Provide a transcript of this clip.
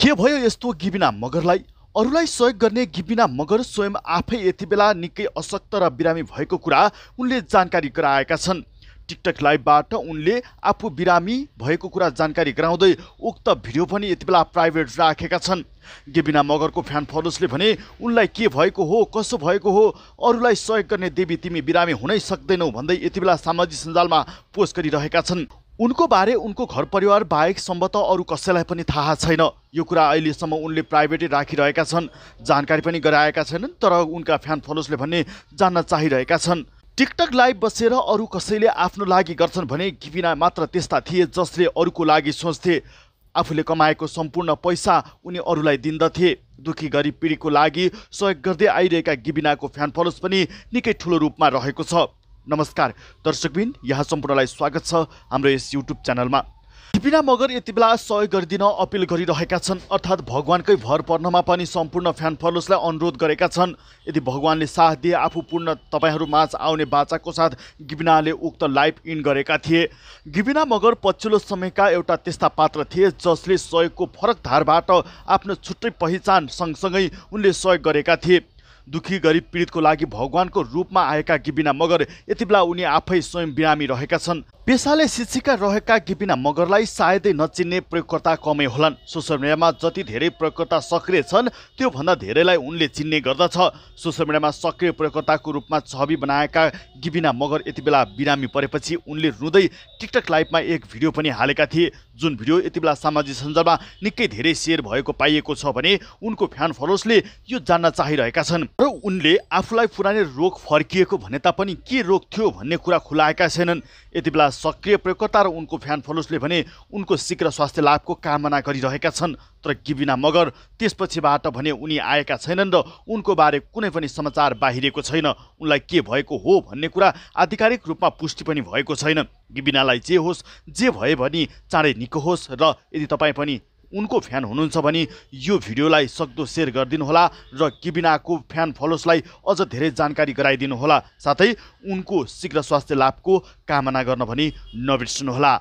के भयो यस्तो गिबिना मगरलाई अरूलाई सहयोग गर्ने गिबिना मगर स्वयं आफै यति बेला निकै अशक्त र बिरामी भएको कुरा उनले जानकारी गराएका छन् टिकटक लाइभबाट उनले आफू बिरामी भएको कुरा जानकारी गराउँदै उक्त भिडियो पनि यति बेला प्राइभेट राखेका छन् गेबिना मगरको फ्यान फलोसले भने उनलाई के भएको हो कसो भएको हो अरूलाई सहयोग गर्ने देवी तिमी बिरामी हुनै सक्दैनौ भन्दै यति बेला सामाजिक सञ्जालमा पोस्ट गरिरहेका छन् उनको बारे उनको घर परिवार बाहेक सम्भत अरू कसैलाई पनि थाहा छैन यो कुरा अहिलेसम्म उनले प्राइभेटै राखिरहेका छन् जानकारी पनि गराएका छैनन् तर उनका फ्यान फलोसले भन्ने जान्न चाहिरहेका छन् टिकटक लाइभ बसेर अरू कसैले आफ्नो लागि गर्छन् भने गिबिना मात्र त्यस्ता थिए जसले अरूको लागि सोच्थे आफूले कमाएको सम्पूर्ण पैसा उनी अरूलाई दिन्दथे दुखी गरिब पिँढीको लागि सहयोग गर्दै आइरहेका गिबिनाको फ्यान फलोस पनि निकै ठुलो रूपमा रहेको छ नमस्कार दर्शकबिन यहाँ सम्पूर्णलाई स्वागत छ हाम्रो यस युट्युब च्यानलमा दिपिना मगर यति बेला सहयोग गरिदिन अपिल गरिरहेका छन् अर्थात् भगवान्कै भर पर्नमा पनि सम्पूर्ण फ्यान फलोसलाई अनुरोध गरेका छन् यदि भगवान्ले साथ दिए आफू पूर्ण तपाईँहरू माझ आउने बाचाको साथ गिबिनाले उक्त लाइभ इन गरेका थिए गिबिना मगर पछिल्लो समयका एउटा त्यस्ता पात्र थिए जसले सहयोगको फरक धारबाट आफ्नो छुट्टै पहिचान सँगसँगै उनले सहयोग गरेका थिए दुखी गरिब पीडितको लागि भगवानको रूपमा आएका गिबिना मगर यति बेला उनी आफै स्वयं बिरामी रहेका छन् पेसाले शिक्षिका रहेका गिबिना मगरलाई सायदै नचिन्ने प्रयोगकर्ता कमै होलान् सोसियल मिडियामा जति धेरै प्रयोगकर्ता सक्रिय छन् त्योभन्दा धेरैलाई उनले चिन्ने गर्दछ सोसियल मिडियामा सक्रिय प्रयोगकर्ताको रूपमा छवि बनाएका गिबिना मगर यति बेला बिरामी परेपछि उनले रुँदै टिकटक लाइभमा एक भिडियो पनि हालेका थिए जुन भिडियो यति बेला सामाजिक सञ्जालमा निकै धेरै सेयर भएको पाइएको छ भने उनको फ्यान फलोसले यो जान्न चाहिरहेका छन् र उनले आफूलाई पुरानै रोग फर्किएको भने तापनि के रोग थियो भन्ने कुरा खुलाएका छैनन् यति बेला सक्रिय प्रयोगकर्ता र उनको फ्यान फलोसले भने उनको शीघ्र स्वास्थ्य लाभको कामना गरिरहेका छन् तर गिबिना मगर त्यसपछिबाट भने उनी आएका छैनन् र उनको बारे कुनै पनि समाचार बाहिरिएको छैन उनलाई के भएको हो भन्ने कुरा आधिकारिक रूपमा पुष्टि पनि भएको छैन गिबिनालाई जे होस् जे भए भने चाँडै निको होस् र यदि तपाईँ पनि उनको फ्यान हुनुहुन्छ भने यो भिडियोलाई सक्दो सेयर गरिदिनुहोला र किबिनाको फ्यान फलोसलाई अझ धेरै जानकारी गराइदिनुहोला साथै उनको शीघ्र स्वास्थ्य लाभको कामना गर्न भनी नबिर्सनुहोला